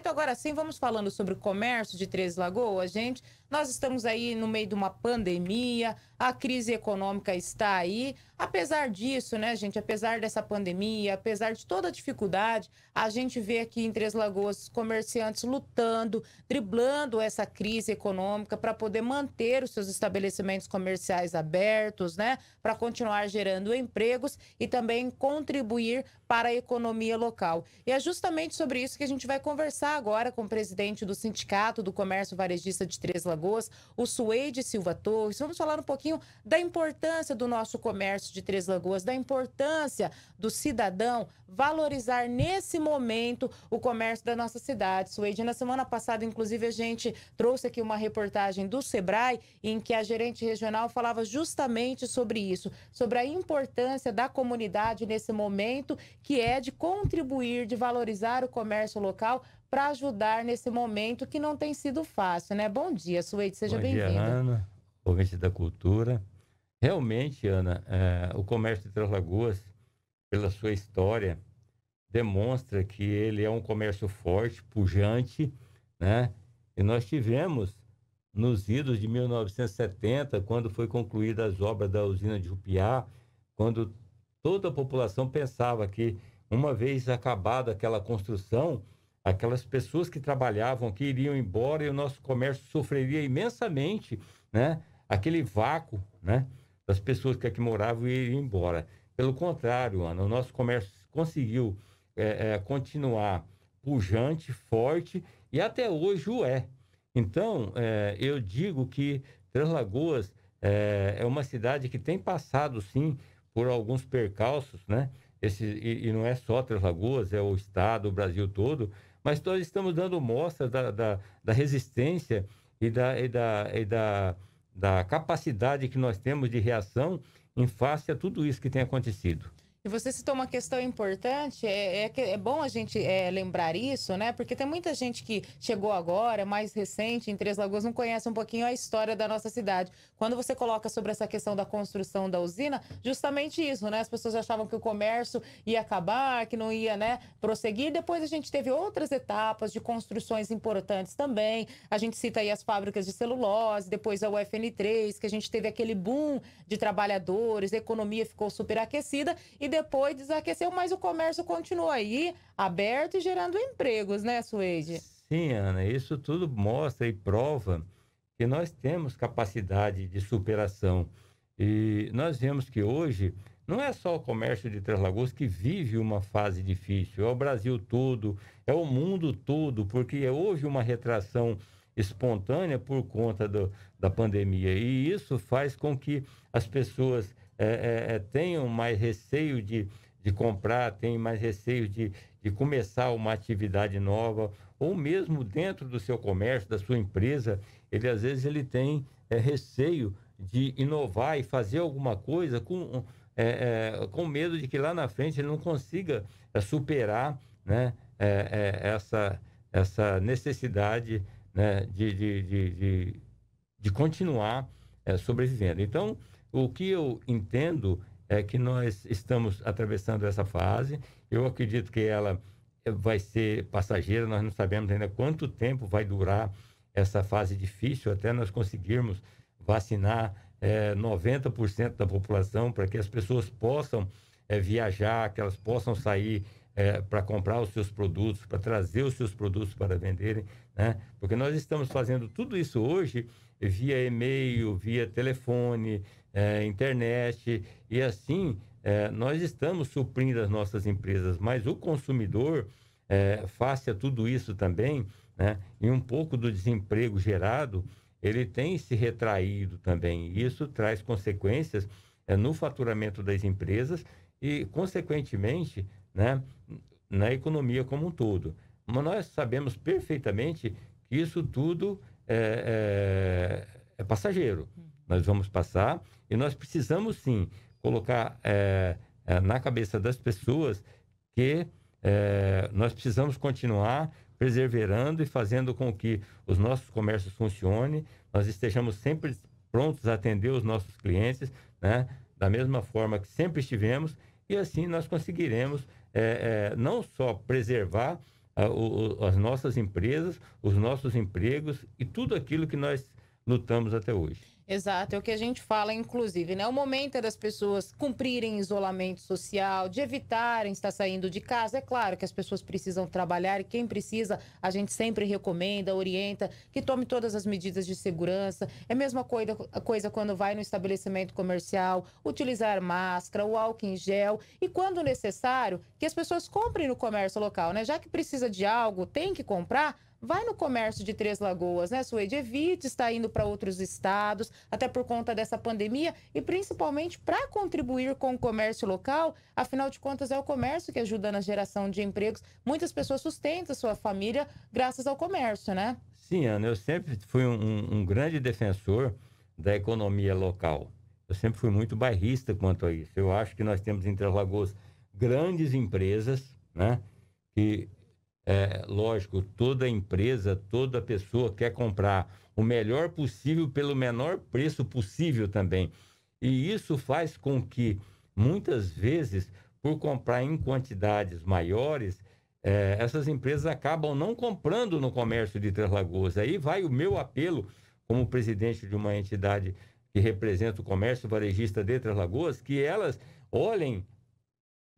Então, agora sim, vamos falando sobre o comércio de Três Lagoas, gente. Nós estamos aí no meio de uma pandemia, a crise econômica está aí, Apesar disso, né, gente, apesar dessa pandemia, apesar de toda a dificuldade, a gente vê aqui em Três Lagoas comerciantes lutando, driblando essa crise econômica para poder manter os seus estabelecimentos comerciais abertos, né, para continuar gerando empregos e também contribuir para a economia local. E é justamente sobre isso que a gente vai conversar agora com o presidente do Sindicato do Comércio Varejista de Três Lagoas, o Suede Silva Torres. Vamos falar um pouquinho da importância do nosso comércio de Três Lagoas, da importância do cidadão valorizar nesse momento o comércio da nossa cidade. Suede, na semana passada, inclusive, a gente trouxe aqui uma reportagem do Sebrae em que a gerente regional falava justamente sobre isso, sobre a importância da comunidade nesse momento, que é de contribuir, de valorizar o comércio local para ajudar nesse momento que não tem sido fácil, né? Bom dia, Suede, seja bem-vinda. Ouvinte da Cultura. Realmente, Ana, é, o comércio de Três Lagoas, pela sua história, demonstra que ele é um comércio forte, pujante, né? E nós tivemos nos idos de 1970, quando foi concluída as obras da usina de Jupiá, quando toda a população pensava que uma vez acabada aquela construção, aquelas pessoas que trabalhavam aqui iriam embora e o nosso comércio sofreria imensamente, né? Aquele vácuo, né? das pessoas que aqui moravam e iriam embora. Pelo contrário, Ana, o nosso comércio conseguiu é, é, continuar pujante, forte e até hoje o é. Então, é, eu digo que Três Lagoas é, é, uma cidade que tem passado, sim, por alguns percalços, né? Esse, e, e, não é só Três Lagoas, é o Estado, o Brasil todo, mas nós estamos dando mostras da, da, da resistência e da, e da, e da da capacidade que nós temos de reação em face a tudo isso que tem acontecido. E você citou uma questão importante, é, é, é bom a gente é, lembrar isso, né? Porque tem muita gente que chegou agora, mais recente, em Três Lagoas, não conhece um pouquinho a história da nossa cidade. Quando você coloca sobre essa questão da construção da usina, justamente isso, né? As pessoas achavam que o comércio ia acabar, que não ia, né, prosseguir. Depois a gente teve outras etapas de construções importantes também. A gente cita aí as fábricas de celulose, depois a UFN3, que a gente teve aquele boom de trabalhadores, a economia ficou superaquecida e depois desaqueceu, mas o comércio continua aí aberto e gerando empregos, né, Suede? Sim, Ana, isso tudo mostra e prova que nós temos capacidade de superação. E nós vemos que hoje não é só o comércio de Três Lagoas que vive uma fase difícil, é o Brasil todo, é o mundo todo, porque é hoje uma retração espontânea por conta do, da pandemia. E isso faz com que as pessoas é, é, é tenham mais receio de, de comprar, tenham mais receio de, de começar uma atividade nova, ou mesmo dentro do seu comércio, da sua empresa, ele às vezes ele tem é, receio de inovar e fazer alguma coisa com, é, é, com medo de que lá na frente ele não consiga é, superar né, é, essa, essa necessidade né, de, de, de, de, de continuar sobrevivendo. Então, o que eu entendo é que nós estamos atravessando essa fase. Eu acredito que ela eh, vai ser passageira, nós não sabemos ainda quanto tempo vai durar essa fase difícil até nós conseguirmos vacinar é, eh, 90% da população para que as pessoas possam é, viajar, que elas possam sair é, para comprar os seus produtos, para trazer os seus produtos para venderem, né? Porque nós estamos fazendo tudo isso hoje via e-mail, via telefone, é, internet, e assim é, nós estamos suprindo as nossas empresas, mas o consumidor, é, face a tudo isso também, né, e um pouco do desemprego gerado, ele tem se retraído também. Isso traz consequências é, no faturamento das empresas e, consequentemente, né, na economia como um todo. Mas nós sabemos perfeitamente que isso tudo é, é, é passageiro. Uhum nós vamos passar e nós precisamos sim colocar é, é, na cabeça das pessoas que é, nós precisamos continuar perseverando e fazendo com que os nossos comércios funcionem, nós estejamos sempre prontos a atender os nossos clientes, né? da mesma forma que sempre estivemos, e assim nós conseguiremos não só preservar a, o, as nossas empresas, os nossos empregos e tudo aquilo que nós lutamos até hoje. Exato, é o que a gente fala, inclusive, né? O momento é das pessoas cumprirem isolamento social, de evitarem estar saindo de casa. É claro que as pessoas precisam trabalhar e quem precisa, a gente sempre recomenda, orienta, que tome todas as medidas de segurança. É a mesma coisa, coisa quando vai no estabelecimento comercial, utilizar máscara, o álcool em gel e, quando necessário, que as pessoas comprem no comércio local, né? Já que precisa de algo, tem que comprar Vai no comércio de Três Lagoas, né, Suede? Evite estar indo para outros estados, até por conta dessa pandemia e principalmente para contribuir com o comércio local. Afinal de contas, é o comércio que ajuda na geração de empregos. Muitas pessoas sustentam sua família graças ao comércio, né? Sim, Ana, eu sempre fui um, um grande defensor da economia local. Eu sempre fui muito bairrista quanto a isso. Eu acho que nós temos em Três Lagoas grandes empresas, né? Que é, lógico, toda empresa, toda pessoa quer comprar o melhor possível pelo menor preço possível também. E isso faz com que, muitas vezes, por comprar em quantidades maiores, é, essas empresas acabam não comprando no comércio de Três Lagoas. Aí vai o meu apelo, como presidente de uma entidade que representa o comércio varejista de Três Lagoas, que elas olhem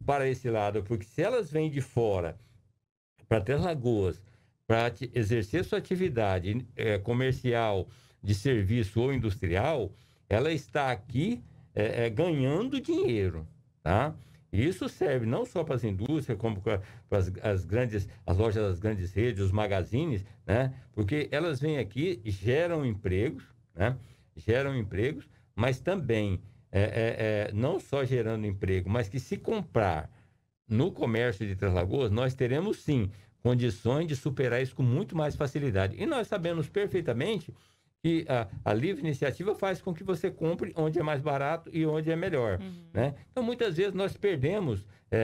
para esse lado, porque se elas vêm de fora para Três Lagoas para exercer sua atividade é, comercial, de serviço ou industrial, ela está aqui é, é, ganhando dinheiro, tá? isso serve não só para as indústrias, como para as, as, grandes, as lojas das grandes redes, os magazines, né? Porque elas vêm aqui, geram empregos, né? Geram empregos, mas também é, é, é, não só gerando emprego, mas que se comprar no comércio de Três Lagoas, nós teremos sim condições de superar isso com muito mais facilidade. E nós sabemos perfeitamente que a, a livre iniciativa faz com que você compre onde é mais barato e onde é melhor. Uhum. Né? Então, muitas vezes, nós perdemos é,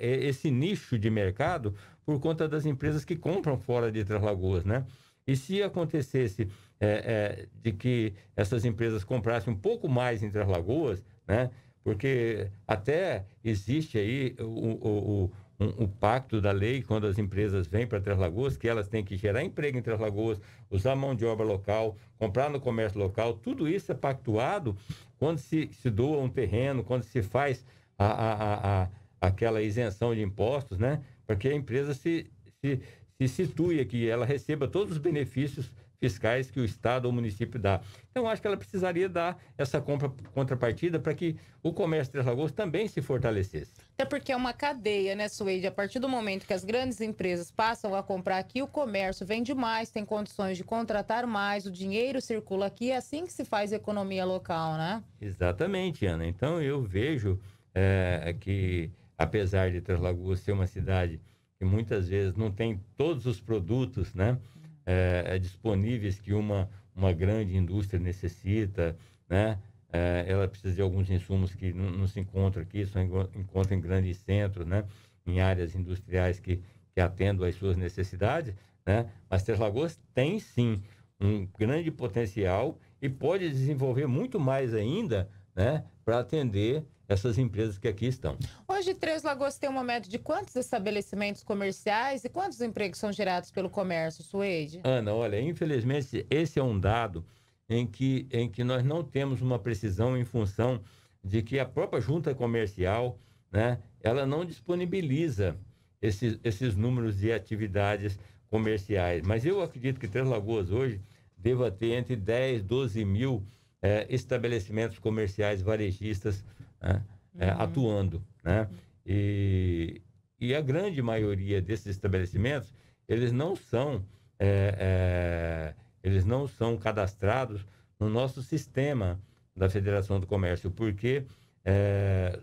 é, é, é esse nicho de mercado por conta das empresas que compram fora de Três Lagoas. Né? E se acontecesse é, é, de que essas empresas comprassem um pouco mais em Três Lagoas, né? Porque até existe aí o, o, o, um, o pacto da lei, quando as empresas vêm para Três Lagoas, que elas têm que gerar emprego em Três Lagoas, usar mão de obra local, comprar no comércio local. Tudo isso é pactuado quando se, se doa um terreno, quando se faz a, a, a, aquela isenção de impostos, né? Para que a empresa se, se, se situe aqui, ela receba todos os benefícios fiscais que o Estado ou o município dá. Então, acho que ela precisaria dar essa compra, contrapartida para que o comércio de Três Lagoas também se fortalecesse. Até porque é uma cadeia, né, Suede? A partir do momento que as grandes empresas passam a comprar aqui, o comércio vende mais, tem condições de contratar mais, o dinheiro circula aqui, é assim que se faz economia local, né? Exatamente, Ana. Então, eu vejo é, que, apesar de Três Lagoas ser uma cidade que muitas vezes não tem todos os produtos, né? É, é, disponíveis que uma, uma grande indústria necessita, né? É, ela precisa de alguns insumos que não, não se encontram aqui, só encontram em grandes centros, né? Em áreas industriais que, que atendam às suas necessidades, né? Mas Três Lagoas tem sim um grande potencial e pode desenvolver muito mais ainda, né? Para atender essas empresas que aqui estão. Hoje, Três Lagoas tem uma média de quantos estabelecimentos comerciais e quantos empregos são gerados pelo comércio, Suede? Ana, olha, infelizmente, esse é um dado em que, em que nós não temos uma precisão em função de que a própria junta comercial, né, ela não disponibiliza esses, esses números de atividades comerciais. Mas eu acredito que Três Lagoas hoje deva ter entre 10, 12 mil eh, estabelecimentos comerciais varejistas né? é, uhum. atuando. Né? E, e a grande maioria desses estabelecimentos, eles não são, é, é, eles não são cadastrados no nosso sistema da Federação do Comércio, porque é,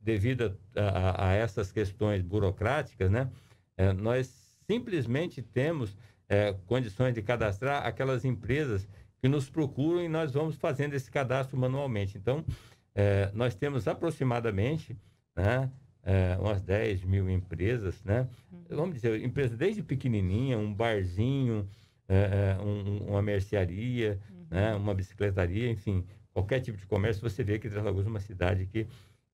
devido a, a, a, essas questões burocráticas, né, é, nós simplesmente temos é, condições de cadastrar aquelas empresas que nos procuram e nós vamos fazendo esse cadastro manualmente. Então, é, nós temos aproximadamente né, é, umas 10 mil empresas, né? Uhum. Vamos dizer, empresas desde pequenininha, um barzinho, é, é um, uma mercearia, uhum. né, uma bicicletaria, enfim, qualquer tipo de comércio, você vê que Três Lagoas é uma cidade que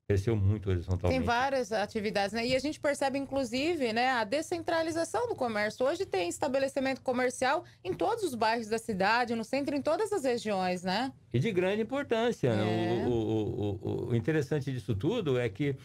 Cresceu muito horizontalmente. Tem várias atividades, né? E a gente percebe, inclusive, né, a descentralização do comércio. Hoje tem estabelecimento comercial em todos os bairros da cidade, no centro, em todas as regiões, né? E de grande importância. Né? É. O, o, o, o interessante disso tudo é que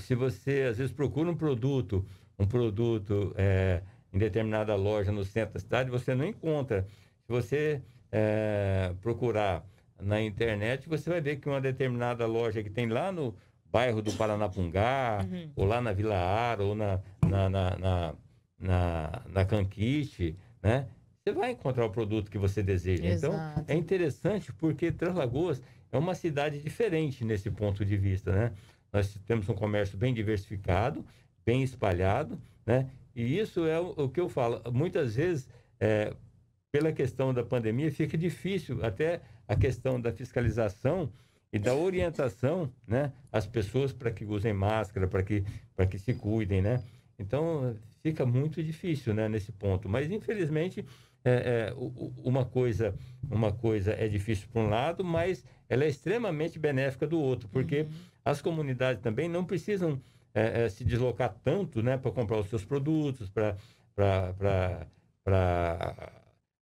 se você, às vezes, procura um produto, um produto é, em determinada loja no centro da cidade, você não encontra. Se você é, procurar na internet, você vai ver que uma determinada loja que tem lá no bairro do Paranapungá, uhum. ou lá na Vila Ara, ou na, na, na, na, na, na Canquite, né? Você vai encontrar o produto que você deseja. Então, Exato. Então, é interessante porque Translagoas é uma cidade diferente nesse ponto de vista, né? Nós temos um comércio bem diversificado, bem espalhado, né? E isso é o, que eu falo. Muitas vezes, é, pela questão da pandemia, fica difícil até a questão da fiscalização, e da orientação né, às pessoas para que usem máscara, para que, para que se cuidem, né? Então, fica muito difícil né, nesse ponto. Mas, infelizmente, é, é, uma, coisa, uma coisa é difícil por um lado, mas ela é extremamente benéfica do outro, porque uhum. as comunidades também não precisam é, é se deslocar tanto né, para comprar os seus produtos, para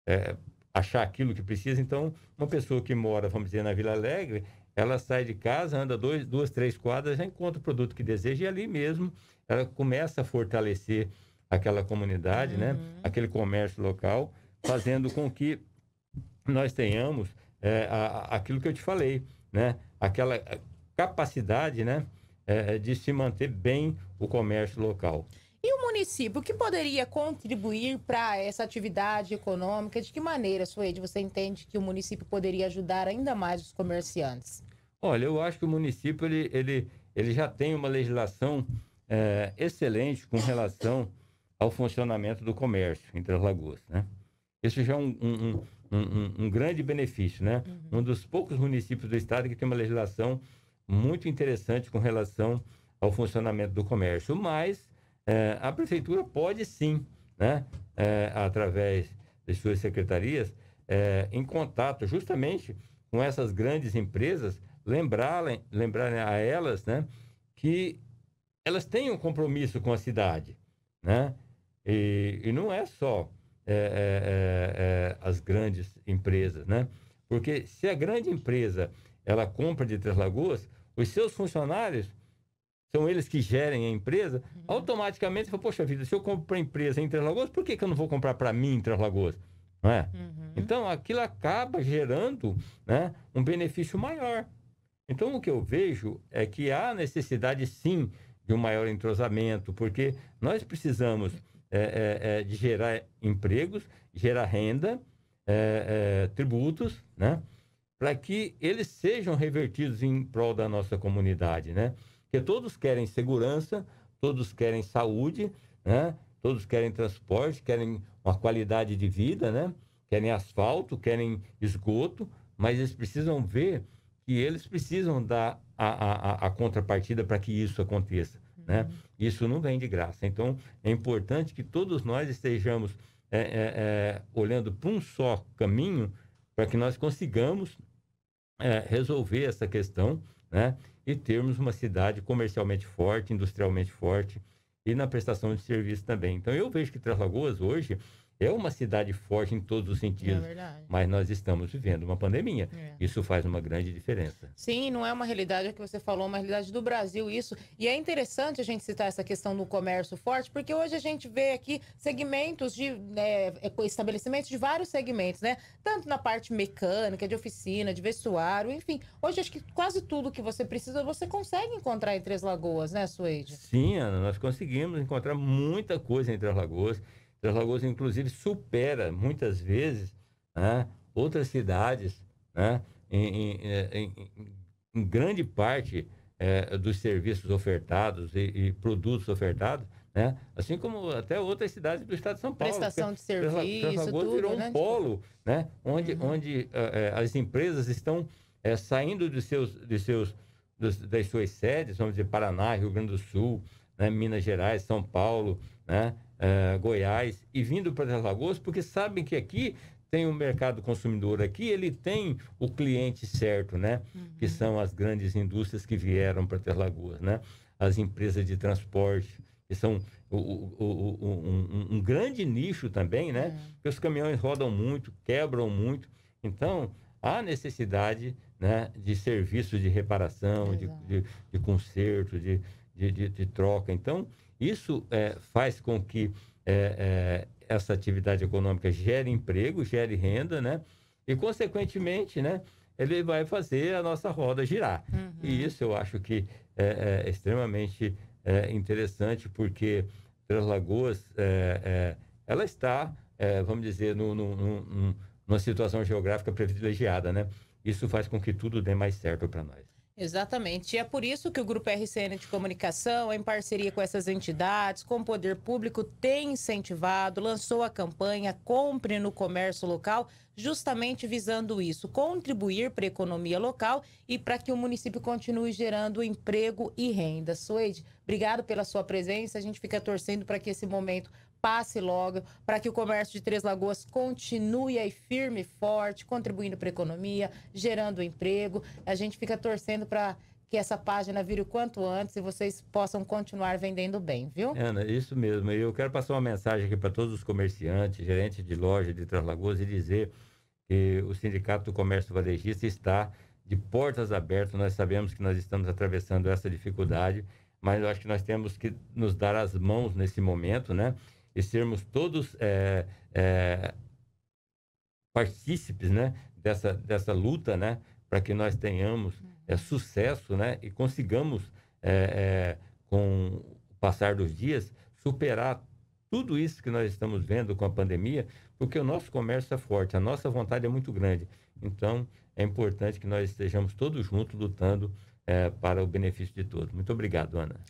é, achar aquilo que precisa. Então, uma pessoa que mora, vamos dizer, na Vila Alegre, ela sai de casa, anda dois, duas, três quadras, já encontra o produto que deseja e ali mesmo ela começa a fortalecer aquela comunidade, né? uhum. né? aquele comércio local, fazendo com que nós tenhamos é, a, a, aquilo que eu te falei, né? aquela capacidade né? É, de se manter bem o comércio local. E o município, o que poderia contribuir para essa atividade econômica? De que maneira, Suede, você entende que o município poderia ajudar ainda mais os comerciantes? Olha, eu acho que o município ele, ele, ele já tem uma legislação é, excelente com relação ao funcionamento do comércio em Três lagoas, né? Isso já é um, um, um, um grande benefício, né? Uhum. Um dos poucos municípios do estado que tem uma legislação muito interessante com relação ao funcionamento do comércio, mas é, a prefeitura pode sim, né, é, através de suas secretarias, é, em contato justamente com essas grandes empresas, lembrarem, lembrarem a elas né, que elas têm um compromisso com a cidade. Né? E, e não é só é, é, é, as grandes empresas, né? Porque se a grande empresa ela compra de Três Lagoas, os seus funcionários são eles que gerem a empresa, uhum. automaticamente você fala, poxa vida, se eu compro para a empresa em Três Lagoas, por que, que eu não vou comprar para mim em Três Lagoas? Não é? Uhum. Então, aquilo acaba gerando né, um benefício maior. Então, o que eu vejo é que há necessidade, sim, de um maior entrosamento, porque nós precisamos é, é, é, de gerar empregos, gerar renda, é, é, tributos, né, para que eles sejam revertidos em prol da nossa comunidade, né? Porque todos querem segurança, todos querem saúde, né? Todos querem transporte, querem uma qualidade de vida, né? Querem asfalto, querem esgoto, mas eles precisam ver que eles precisam dar a, a, a contrapartida para que isso aconteça, né? uhum. né? Isso não vem de graça. Então, é importante que todos nós estejamos é, é, é, olhando para um só caminho para que nós consigamos é, resolver essa questão, né? e termos uma cidade comercialmente forte, industrialmente forte e na prestação de serviço também. Então eu vejo que Três Lagoas hoje é uma cidade forte em todos os sentidos, é mas nós estamos vivendo uma pandemia. É. Isso faz uma grande diferença. Sim, não é uma realidade é que você falou, uma realidade do Brasil isso. E é interessante a gente citar essa questão do comércio forte, porque hoje a gente vê aqui segmentos de né, é, estabelecimentos de vários segmentos, né? Tanto na parte mecânica, de oficina, de vestuário, enfim. Hoje acho que quase tudo que você precisa você consegue encontrar em Três Lagoas, né, Suede? Sim, Ana, nós conseguimos encontrar muita coisa em Três Lagoas. Três Lagoas, inclusive, supera muitas vezes né, outras cidades né, em, em, é, em, em, grande parte é, dos serviços ofertados e, e produtos ofertados, né, assim como até outras cidades do estado de São Paulo. Prestação de serviço, Três Lagoas tudo, virou um né, tipo polo né, onde, uhum. onde é, é, as empresas estão é, saindo de seus, de seus, dos, das suas sedes, vamos dizer, Paraná, Rio Grande do Sul, né, Minas Gerais, São Paulo, né? Eh, Goiás e vindo para as Lagoas, porque sabem que aqui tem o um mercado consumidor aqui, ele tem o cliente certo, né? Uhum. Que são as grandes indústrias que vieram para Três Lagoas, né? As empresas de transporte, que são o, o, o, um, um, grande nicho também, né? Uhum. Porque os caminhões rodam muito, quebram muito. Então, há necessidade né, de serviços de reparação, de, de, de, conserto, de, de, de troca. Então, isso é, faz com que é, é, essa atividade econômica gere emprego, gere renda, né? E, consequentemente, né, ele vai fazer a nossa roda girar. Uhum. E isso eu acho que é, é extremamente é, interessante, porque Três Lagoas, é, ela está, vamos dizer, no, no, no, numa situação geográfica privilegiada, né? Isso faz com que tudo dê mais certo para nós. Exatamente. E é por isso que o Grupo RCN de Comunicação, em parceria com essas entidades, com o poder público, tem incentivado, lançou a campanha Compre no Comércio Local, justamente visando isso, contribuir para a economia local e para que o município continue gerando emprego e renda. Suede, obrigado pela sua presença. A gente fica torcendo para que esse momento passe logo, para que o comércio de Três Lagoas continue aí firme e forte, contribuindo para a economia, gerando emprego. A gente fica torcendo para que essa página vire o quanto antes e vocês possam continuar vendendo bem, viu? Ana, isso mesmo. E Eu quero passar uma mensagem aqui para todos os comerciantes, gerentes de loja de Três Lagoas e dizer que o Sindicato do Comércio Varejista está de portas abertas. Nós sabemos que nós estamos atravessando essa dificuldade, mas eu acho que nós temos que nos dar as mãos nesse momento, né? e sermos todos é, é, partícipes né, dessa, dessa luta né, para que nós tenhamos uhum. é, sucesso né, e consigamos, é, é, com o passar dos dias, superar tudo isso que nós estamos vendo com a pandemia, porque o nosso comércio é forte, a nossa vontade é muito grande. Então, é importante que nós estejamos todos juntos lutando é, para o benefício de todos. Muito obrigado, Ana.